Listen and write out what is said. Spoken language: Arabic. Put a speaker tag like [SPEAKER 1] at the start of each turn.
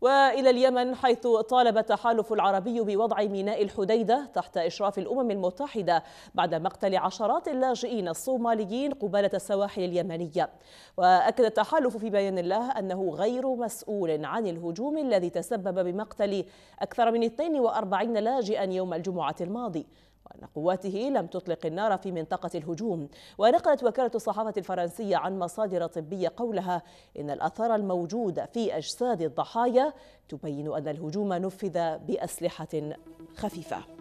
[SPEAKER 1] والى اليمن حيث طالب التحالف العربي بوضع ميناء الحديده تحت اشراف الامم المتحده بعد مقتل عشرات اللاجئين الصوماليين قباله السواحل اليمنيه واكد التحالف في بيان له انه غير مسؤول عن الهجوم الذي تسبب بمقتل اكثر من 42 لاجئا يوم الجمعه الماضي وأن قواته لم تطلق النار في منطقة الهجوم ونقلت وكالة الصحافة الفرنسية عن مصادر طبية قولها إن الأثار الموجودة في أجساد الضحايا تبين أن الهجوم نفذ بأسلحة خفيفة